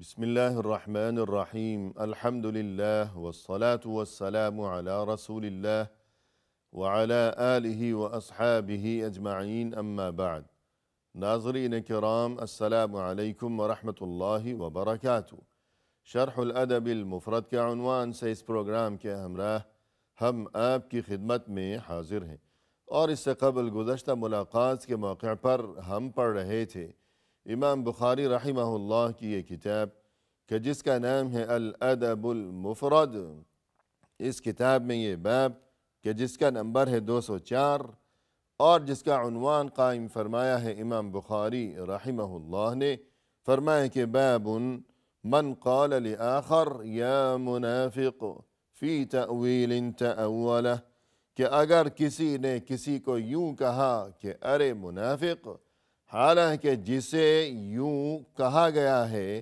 بسم الله الرحمن الرحيم الحمد لله والصلاة والسلام على رسول الله وعلى آله وأصحابه أجمعين أما بعد ناظرين كرام السلام عليكم ورحمة الله وبركاته شرح الأدب المفرد كعنوان عنوان بروغرام كأمراه هم آب हमराह خدمت आपकी खिदमत में हाजिर हैं और इससे ملاقات गुजशत मुलाकात के मौके पर हम पढ़ امام بخاری رحمہ اللہ کی یہ کتاب کہ جس کا نام ہے الادب المفرد اس کتاب میں یہ باب کہ جس کا نمبر ہے دو سو چار اور جس کا عنوان قائم فرمایا ہے امام بخاری رحمہ اللہ نے فرمایا کہ باب من قال لآخر یا منافق فی تأویل تأولہ کہ اگر کسی نے کسی کو یوں کہا کہ ارے منافق حالانکہ جسے یوں کہا گیا ہے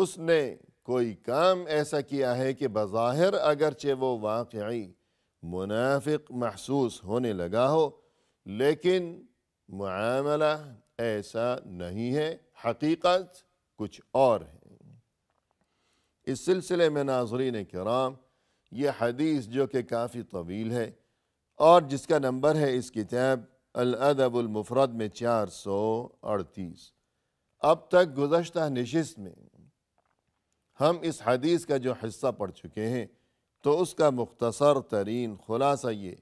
اس نے کوئی کام ایسا کیا ہے کہ بظاہر اگرچہ وہ واقعی منافق محسوس ہونے لگا ہو لیکن معاملہ ایسا نہیں ہے حقیقت کچھ اور ہے اس سلسلے میں ناظرین کرام یہ حدیث جو کہ کافی طویل ہے اور جس کا نمبر ہے اس کتاب الادب المفرد میں چار سو اڑتیس اب تک گزشتہ نشست میں ہم اس حدیث کا جو حصہ پڑھ چکے ہیں تو اس کا مختصر ترین خلاصہ یہ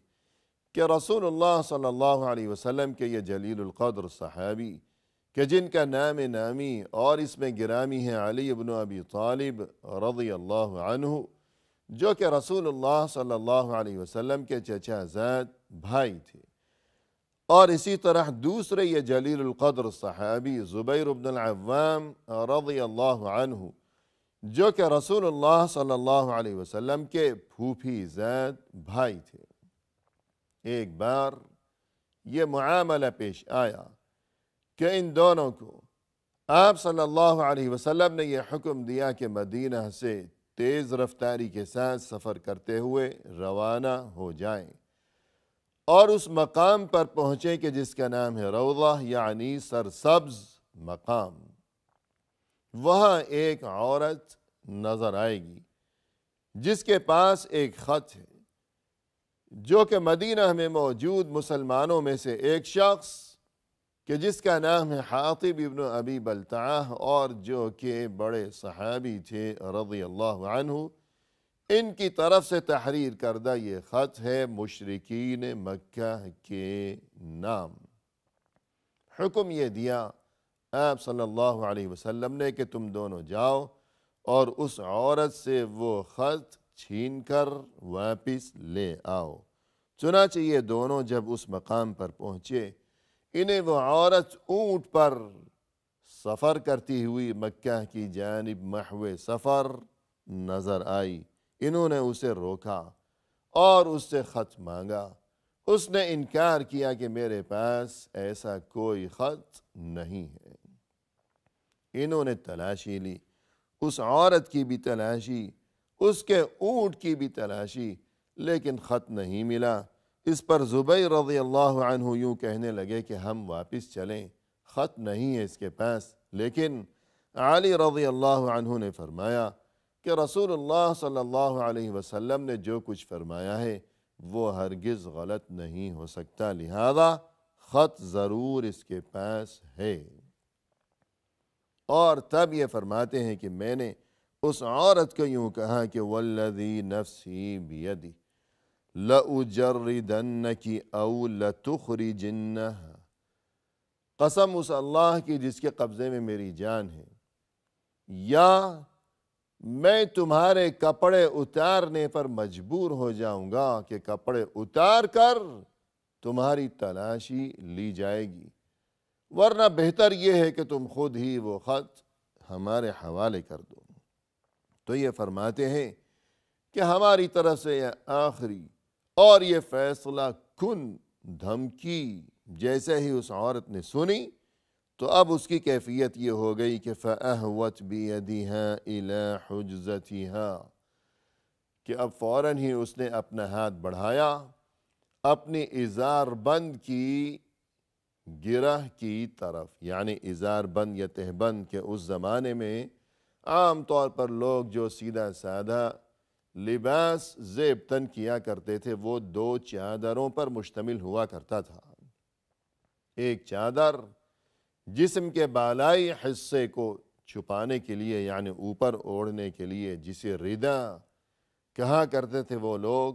کہ رسول اللہ صلی اللہ علیہ وسلم کے یہ جلیل القدر صحابی کہ جن کا نام نامی اور اس میں گرامی ہے علی ابی طالب رضی اللہ عنہ جو کہ رسول اللہ صلی اللہ علیہ وسلم کے چچا زاد بھائی تھے اور اسی طرح دوسرے یہ جلیل القدر صحابی زبیر بن العوام رضی اللہ عنہ جو کہ رسول اللہ صلی اللہ علیہ وسلم کے پھوپھی زید بھائی تھے ایک بار یہ معاملہ پیش آیا کہ ان دونوں کو آپ صلی اللہ علیہ وسلم نے یہ حکم دیا کہ مدینہ سے تیز رفتاری کے ساتھ سفر کرتے ہوئے روانہ ہو جائیں اور اس مقام پر پہنچے کہ جس کا نام ہے روضہ یعنی سرسبز مقام وہاں ایک عورت نظر آئے گی جس کے پاس ایک خط ہے جو کہ مدینہ میں موجود مسلمانوں میں سے ایک شخص کہ جس کا نام ہے حاطب ابن ابی بلتعہ اور جو کہ بڑے صحابی تھے رضی اللہ عنہ ان کی طرف سے تحریر کردہ یہ خط ہے مشرقین مکہ کے نام حکم یہ دیا آپ صلی اللہ علیہ وسلم نے کہ تم دونوں جاؤ اور اس عورت سے وہ خط چھین کر واپس لے آؤ چنانچہ یہ دونوں جب اس مقام پر پہنچے انہیں وہ عورت اونٹ پر سفر کرتی ہوئی مکہ کی جانب محوے سفر نظر آئی انہوں نے اسے روکا اور اس سے خط مانگا اس نے انکار کیا کہ میرے پاس ایسا کوئی خط نہیں ہے انہوں نے تلاشی لی اس عورت کی بھی تلاشی اس کے اونٹ کی بھی تلاشی لیکن خط نہیں ملا اس پر زبیر رضی اللہ عنہ یوں کہنے لگے کہ ہم واپس چلیں خط نہیں ہے اس کے پاس لیکن علی رضی اللہ عنہ نے فرمایا کہ رسول اللہ صلی اللہ علیہ وسلم نے جو کچھ فرمایا ہے وہ ہرگز غلط نہیں ہو سکتا لہذا خط ضرور اس کے پاس ہے اور تب یہ فرماتے ہیں کہ میں نے اس عورت کو یوں کہا کہ والذی نفسی بیدی لَأُجَرِّدَنَّكِ أَوْ لَتُخْرِجِنَّهَا قسم اس اللہ کی جس کے قبضے میں میری جان ہے یا میں تمہارے کپڑے اتارنے پر مجبور ہو جاؤں گا کہ کپڑے اتار کر تمہاری تلاشی لی جائے گی ورنہ بہتر یہ ہے کہ تم خود ہی وہ خط ہمارے حوالے کر دو تو یہ فرماتے ہیں کہ ہماری طرف سے یہ آخری اور یہ فیصلہ کن دھمکی جیسے ہی اس عورت نے سنی تو اب اس کی کیفیت یہ ہو گئی کہ فَأَهْوَتْ بِيَدِهَا إِلَى حُجْزَتِهَا کہ اب فوراً ہی اس نے اپنا ہاتھ بڑھایا اپنی اظہار بند کی گرہ کی طرف یعنی اظہار بند یا تہبند کہ اس زمانے میں عام طور پر لوگ جو سیدھا سادھا لباس زیب تن کیا کرتے تھے وہ دو چادروں پر مشتمل ہوا کرتا تھا ایک چادر جسم کے بالائی حصے کو چھپانے کے لیے یعنی اوپر اوڑھنے کے لیے جسے ریدہ کہا کرتے تھے وہ لوگ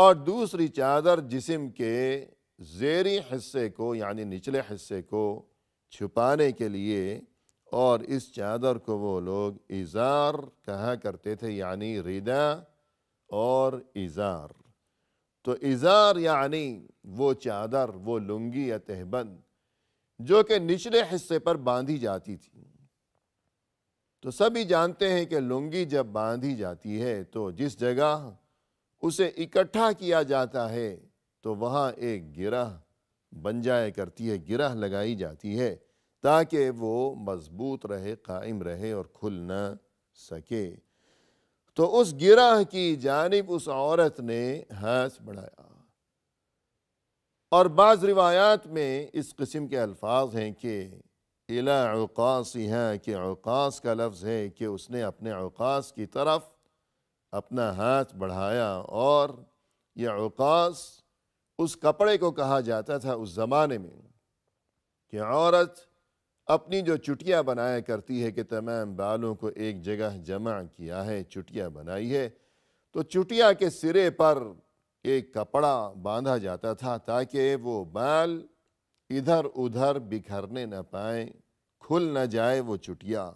اور دوسری چادر جسم کے زیری حصے کو یعنی نچلے حصے کو چھپانے کے لیے اور اس چادر کو وہ لوگ اظہار کہا کرتے تھے یعنی ریدہ اور اظہار تو اظہار یعنی وہ چادر وہ لنگی یا تہبند جو کہ نچلے حصے پر باندھی جاتی تھی تو سبھی جانتے ہیں کہ لنگی جب باندھی جاتی ہے تو جس جگہ اسے اکٹھا کیا جاتا ہے تو وہاں ایک گرہ بن جایا کرتی ہے گرہ لگائی جاتی ہے تاکہ وہ مضبوط رہے قائم رہے اور کھل نہ سکے تو اس گرہ کی جانب اس عورت نے ہاتھ بڑھایا اور بعض روایات میں اس قسم کے الفاظ ہیں کہ علا اوقاص ہے کہ عقاس کا لفظ ہے کہ اس نے اپنے عقاس کی طرف اپنا ہاتھ بڑھایا اور یہ عقاس اس کپڑے کو کہا جاتا تھا اس زمانے میں کہ عورت اپنی جو چٹیا بنایا کرتی ہے کہ تمام بالوں کو ایک جگہ جمع کیا ہے چٹیا بنائی ہے تو چٹیا کے سرے پر ایک کپڑا باندھا جاتا تھا تاکہ وہ بال ادھر ادھر بکھرنے نہ پائیں کھل نہ جائے وہ چٹیا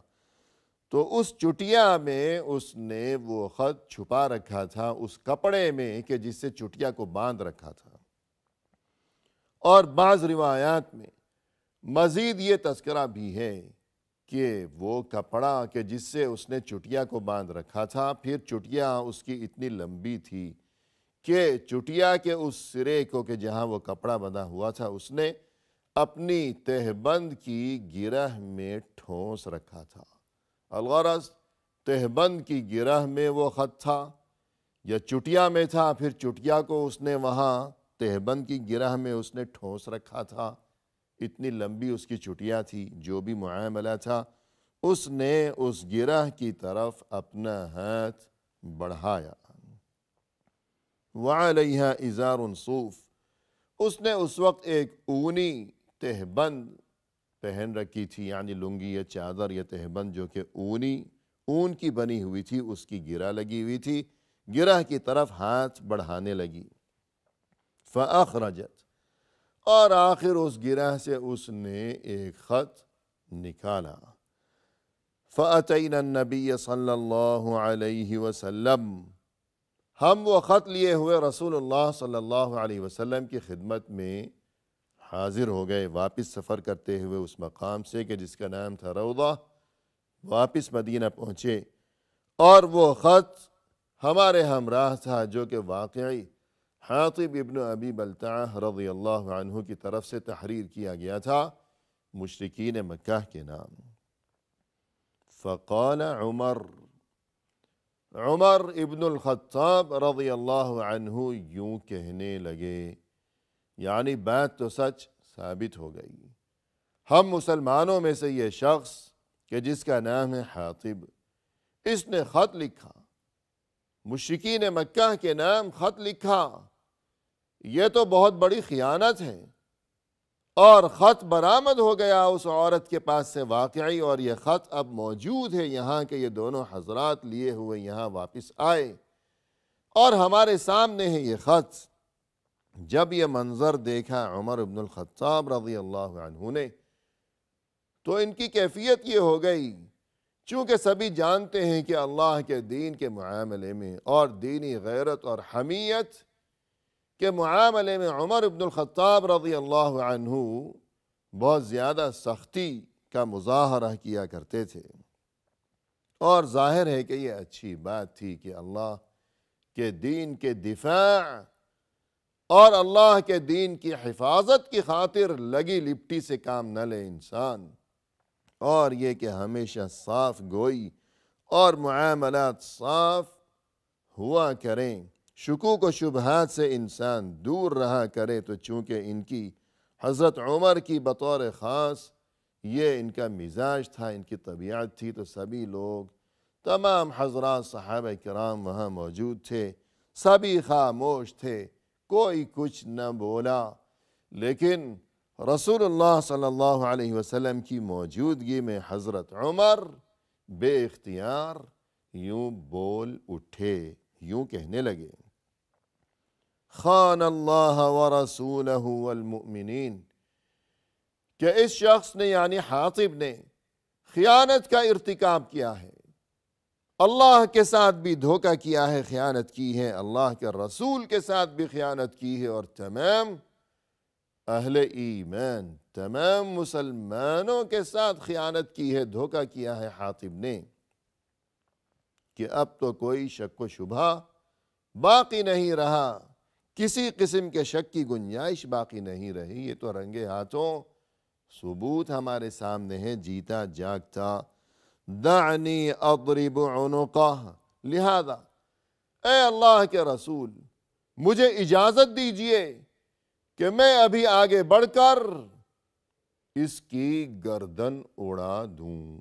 تو اس چٹیا میں اس نے وہ خط چھپا رکھا تھا اس کپڑے میں کہ جس سے چٹیا کو باندھ رکھا تھا اور بعض روایات میں مزید یہ تذکرہ بھی ہے کہ وہ کپڑا کہ جس سے اس نے چٹیا کو باندھ رکھا تھا پھر چٹیا اس کی اتنی لمبی تھی کہ چٹیا کے اس سرے کو کہ جہاں وہ کپڑا بندھا ہوا تھا اس نے اپنی تہبند کی گرہ میں ٹھونس رکھا تھا الغرض تہبند کی گرہ میں وہ خط تھا یا چٹیا میں تھا پھر چٹیا کو اس نے وہاں تہبند کی گرہ میں اس نے ٹھونس رکھا تھا اتنی لمبی اس کی چٹیا تھی جو بھی معاملہ تھا اس نے اس گرہ کی طرف اپنا ہاتھ بڑھایا وعلیہ علیہ صوف اس نے اس وقت ایک اونی تہبند پہن رکھی تھی یعنی لنگی یا چادر یا تہبند جو کہ اونی اون کی بنی ہوئی تھی اس کی گرہ لگی ہوئی تھی گرہ کی طرف ہاتھ بڑھانے لگی فَأَخْرَجَتْ اور آخر اس گرہ سے اس نے ایک خط نکالا فَأَتَيْنَا النَّبِيَّ صلی اللہ علیہ وسلم ہم وہ خط لیے ہوئے رسول اللہ صلی اللہ علیہ وسلم کی خدمت میں حاضر ہو گئے واپس سفر کرتے ہوئے اس مقام سے کہ جس کا نام تھا روضہ واپس مدینہ پہنچے اور وہ خط ہمارے ہمراہ تھا جو کہ واقعی حاطب ابن ابی بلتعہ رضی اللہ عنہ کی طرف سے تحریر کیا گیا تھا مشرقین مکہ کے نام فقال عمر عمر ابن الخطاب رضی اللہ عنہ یوں کہنے لگے یعنی بات تو سچ ثابت ہو گئی ہم مسلمانوں میں سے یہ شخص کہ جس کا نام ہے حاطب اس نے خط لکھا مشرقین مکہ کے نام خط لکھا یہ تو بہت بڑی خیانت ہے اور خط برآمد ہو گیا اس عورت کے پاس سے واقعی اور یہ خط اب موجود ہے یہاں کہ یہ دونوں حضرات لیے ہوئے یہاں واپس آئے اور ہمارے سامنے ہیں یہ خط جب یہ منظر دیکھا عمر بن الخطاب رضی اللہ عنہ نے تو ان کی کیفیت یہ ہو گئی چونکہ سبھی جانتے ہیں کہ اللہ کے دین کے معاملے میں اور دینی غیرت اور حمیت کہ معاملے میں عمر الخطاب رضی اللہ عنہ بہت زیادہ سختی کا مظاہرہ کیا کرتے تھے اور ظاہر ہے کہ یہ اچھی بات تھی کہ اللہ کے دین کے دفاع اور اللہ کے دین کی حفاظت کی خاطر لگی لپٹی سے کام نہ لے انسان اور یہ کہ ہمیشہ صاف گوئی اور معاملات صاف ہوا کریں شکوک و شبہات سے انسان دور رہا کرے تو چونکہ ان کی حضرت عمر کی بطور خاص یہ ان کا مزاج تھا ان کی طبیعت تھی تو سبھی لوگ تمام حضرات صحابہ کرام وہاں موجود تھے سبھی خاموش تھے کوئی کچھ نہ بولا لیکن رسول اللہ صلی اللہ علیہ وسلم کی موجودگی میں حضرت عمر بے اختیار یوں بول اٹھے یوں کہنے لگے خان اللہ و رسول المؤمنین کہ اس شخص نے یعنی حاطب نے خیانت کا ارتکاب کیا ہے اللہ کے ساتھ بھی دھوکہ کیا ہے خیانت کی ہے اللہ کے رسول کے ساتھ بھی خیانت کی ہے اور تمام اہل ایمان تمام مسلمانوں کے ساتھ خیانت کی ہے دھوکہ کیا ہے حاطب نے کہ اب تو کوئی شک و شبہ باقی نہیں رہا کسی قسم کے شک کی گنجائش باقی نہیں رہی یہ تو رنگے ہاتھوں ثبوت ہمارے سامنے ہے جیتا جاگتا دعنی اضرب عنقہ لہذا اے اللہ کے رسول مجھے اجازت دیجئے کہ میں ابھی آگے بڑھ کر اس کی گردن اڑا دوں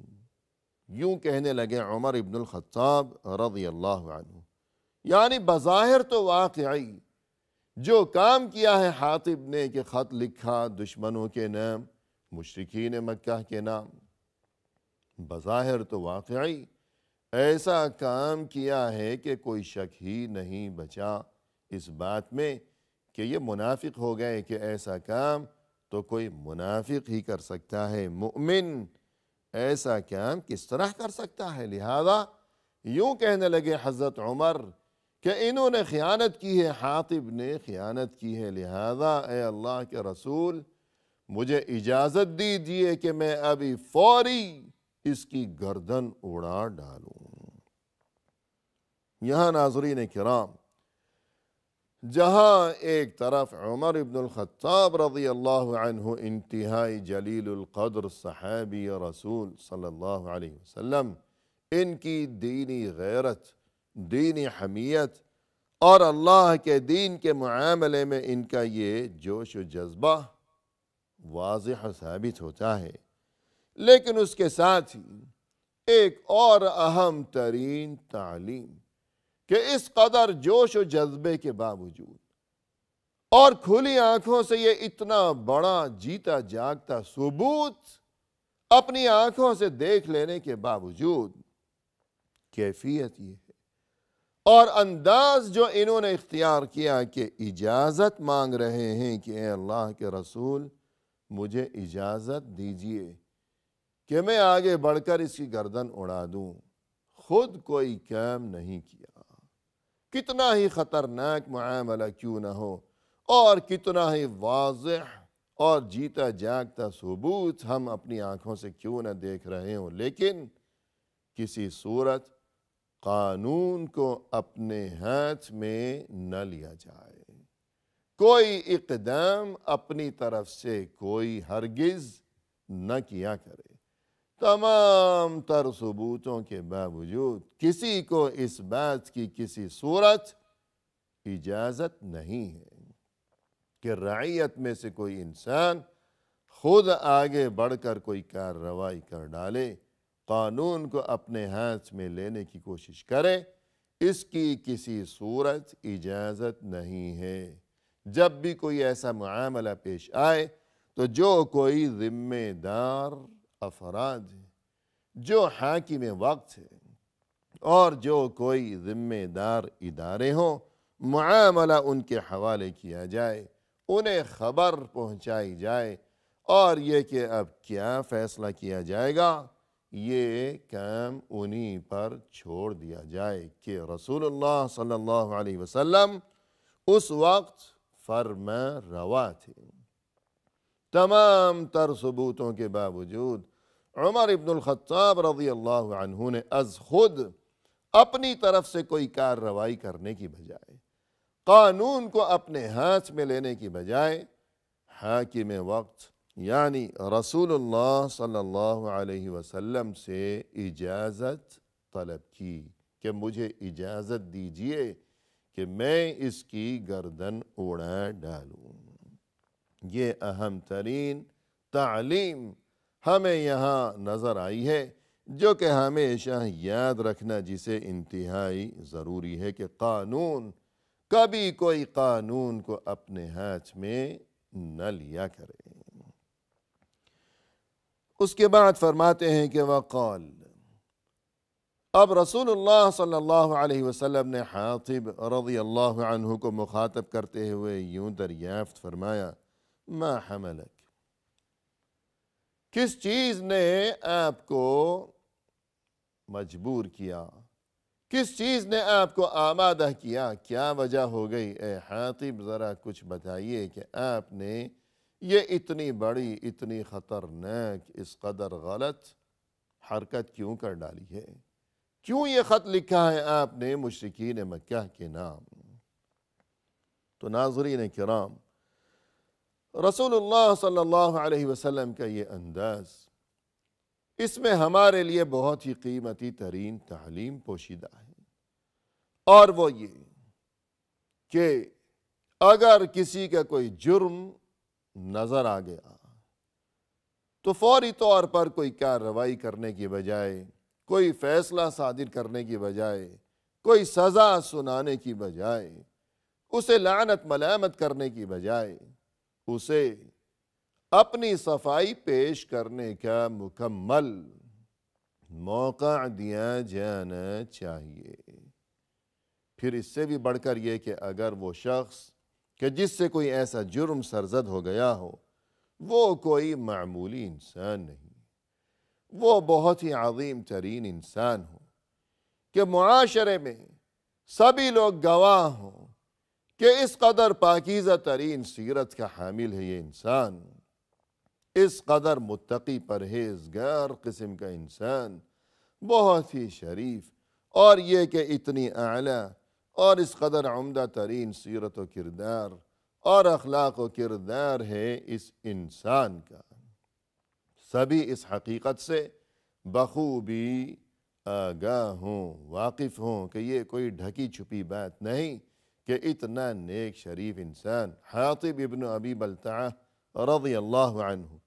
یوں کہنے لگے عمر ابن الخطاب رضی اللہ عنہ یعنی بظاہر تو واقعی جو کام کیا ہے حاطب نے کہ خط لکھا دشمنوں کے نام مشرقین مکہ کے نام بظاہر تو واقعی ایسا کام کیا ہے کہ کوئی شک ہی نہیں بچا اس بات میں کہ یہ منافق ہو گئے کہ ایسا کام تو کوئی منافق ہی کر سکتا ہے مؤمن ایسا کام کس طرح کر سکتا ہے لہذا یوں کہنے لگے حضرت عمر کہ انہوں نے خیانت کی ہے حاطب نے خیانت کی ہے لہذا اے اللہ کے رسول مجھے اجازت دیجیے کہ میں ابھی فوری اس کی گردن اڑا ڈالوں یہاں ناظرین کرام جہاں ایک طرف عمر عبد الخطاب رضی اللہ عنہ انتہائی جلیل القدر صحابی رسول صلی اللہ علیہ وسلم ان کی دینی غیرت دینی حمیت اور اللہ کے دین کے معاملے میں ان کا یہ جوش و جذبہ واضح ثابت ہوتا ہے لیکن اس کے ساتھ ہی ایک اور اہم ترین تعلیم کہ اس قدر جوش و جذبے کے باوجود اور کھلی آنکھوں سے یہ اتنا بڑا جیتا جاگتا ثبوت اپنی آنکھوں سے دیکھ لینے کے باوجود کیفیت یہ ہے اور انداز جو انہوں نے اختیار کیا کہ اجازت مانگ رہے ہیں کہ اے اللہ کے رسول مجھے اجازت دیجئے کہ میں آگے بڑھ کر اس کی گردن اڑا دوں خود کوئی کام نہیں کیا کتنا ہی خطرناک معاملہ کیوں نہ ہو اور کتنا ہی واضح اور جیتا جاگتا ثبوت ہم اپنی آنکھوں سے کیوں نہ دیکھ رہے ہوں لیکن کسی صورت قانون کو اپنے ہاتھ میں نہ لیا جائے کوئی اقدام اپنی طرف سے کوئی ہرگز نہ کیا کرے تمام تر ثبوتوں کے باوجود کسی کو اس بات کی کسی صورت اجازت نہیں ہے کہ رعیت میں سے کوئی انسان خود آگے بڑھ کر کوئی کارروائی کر ڈالے قانون کو اپنے ہاتھ میں لینے کی کوشش کرے اس کی کسی صورت اجازت نہیں ہے جب بھی کوئی ایسا معاملہ پیش آئے تو جو کوئی ذمہ دار افراد جو حاکم وقت ہے اور جو کوئی ذمہ دار ادارے ہوں معاملہ ان کے حوالے کیا جائے انہیں خبر پہنچائی جائے اور یہ کہ اب کیا فیصلہ کیا جائے گا یہ کام انہی پر چھوڑ دیا جائے کہ رسول اللہ صلی اللہ علیہ وسلم اس وقت فرما روا تھی تمام تر ثبوتوں کے باوجود عمر الخطاب رضی اللہ عنہ نے از خود اپنی طرف سے کوئی روائی کرنے کی بجائے قانون کو اپنے ہاتھ میں لینے کی بجائے حاکم وقت یعنی رسول اللہ صلی اللہ علیہ وسلم سے اجازت طلب کی کہ مجھے اجازت دیجئے کہ میں اس کی گردن اڑا ڈالوں یہ اہم ترین تعلیم ہمیں یہاں نظر آئی ہے جو کہ ہمیشہ یاد رکھنا جسے انتہائی ضروری ہے کہ قانون کبھی کوئی قانون کو اپنے ہاتھ میں نہ لیا کرے اس کے بعد فرماتے ہیں کہ وقال اب رسول اللہ صلی اللہ علیہ وسلم نے حاطب رضی اللہ عنہ کو مخاطب کرتے ہوئے یوں دریافت فرمایا ما حملک کس چیز نے آپ کو مجبور کیا کس چیز نے آپ کو آمادہ کیا کیا وجہ ہو گئی اے حاطب ذرا کچھ بتائیے کہ آپ نے یہ اتنی بڑی اتنی خطرناک اس قدر غلط حرکت کیوں کر ڈالی ہے کیوں یہ خط لکھا ہے آپ نے مشرقین مکہ کے نام تو ناظرین کرام رسول اللہ صلی اللہ علیہ وسلم کا یہ انداز اس میں ہمارے لیے بہت ہی قیمتی ترین تعلیم پوشیدہ ہے اور وہ یہ کہ اگر کسی کا کوئی جرم نظر آ گیا تو فوری طور پر کوئی کارروائی کرنے کی بجائے کوئی فیصلہ صادر کرنے کی بجائے کوئی سزا سنانے کی بجائے اسے لعنت ملامت کرنے کی بجائے اسے اپنی صفائی پیش کرنے کا مکمل موقع دیا جانا چاہیے پھر اس سے بھی بڑھ کر یہ کہ اگر وہ شخص کہ جس سے کوئی ایسا جرم سرزد ہو گیا ہو وہ کوئی معمولی انسان نہیں وہ بہت ہی عظیم ترین انسان ہو کہ معاشرے میں سبھی لوگ گواہ ہوں کہ اس قدر پاکیزہ ترین سیرت کا حامل ہے یہ انسان اس قدر متقی پرہیزگار قسم کا انسان بہت ہی شریف اور یہ کہ اتنی اعلیٰ اور اس قدر عمدہ ترین سیرت و کردار اور اخلاق و کردار ہے اس انسان کا سبھی اس حقیقت سے بخوبی آگاہ ہوں واقف ہوں کہ یہ کوئی ڈھکی چھپی بات نہیں کہ اتنا نیک شریف انسان حاطب ابن ابی بلتعہ رضی اللہ عنہ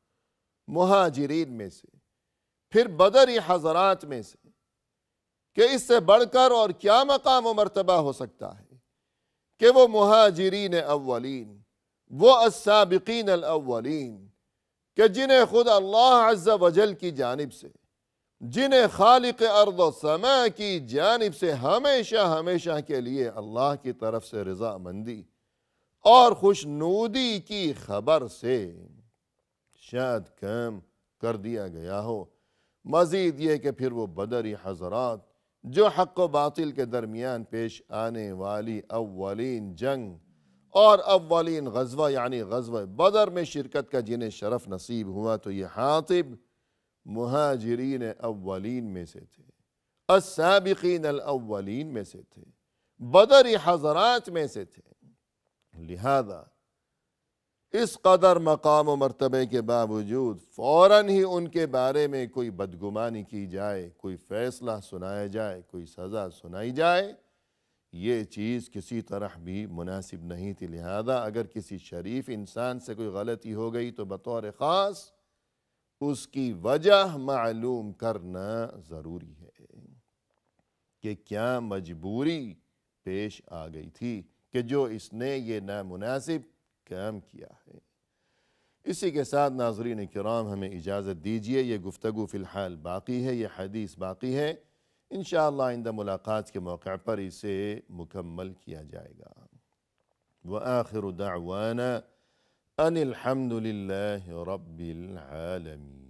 مہاجرین میں سے پھر بدری حضرات میں سے کہ اس سے بڑھ کر اور کیا مقام و مرتبہ ہو سکتا ہے کہ وہ مہاجرین اولین وہ السابقین الاولین کہ جنہیں خود اللہ عز و جل کی جانب سے جنہیں خالق ارض و سما کی جانب سے ہمیشہ ہمیشہ کے لیے اللہ کی طرف سے رضا مندی اور خوشنودی کی خبر سے شاید کم کر دیا گیا ہو مزید یہ کہ پھر وہ بدری حضرات جو حق و باطل کے درمیان پیش آنے والی اولین جنگ اور اولین غزوہ یعنی غزوہ بدر میں شرکت کا جنہیں شرف نصیب ہوا تو یہ حاطب مہاجرین اولین میں سے تھے السابقین الاولین میں سے تھے بدر حضرات میں سے تھے لہذا اس قدر مقام و مرتبے کے باوجود فوراً ہی ان کے بارے میں کوئی بدگمانی کی جائے کوئی فیصلہ سنایا جائے کوئی سزا سنائی جائے یہ چیز کسی طرح بھی مناسب نہیں تھی لہذا اگر کسی شریف انسان سے کوئی غلطی ہو گئی تو بطور خاص اس کی وجہ معلوم کرنا ضروری ہے کہ کیا مجبوری پیش آ گئی تھی کہ جو اس نے یہ نامناسب قیام کیا ہے اسی کے ساتھ ناظرین کرام ہمیں اجازت دیجیے یہ گفتگو فی الحال باقی ہے یہ حدیث باقی ہے انشاءاللہ اللہ آئندہ ملاقات کے موقع پر اسے مکمل کیا جائے گا وآخر دعوانا ان رب العالمین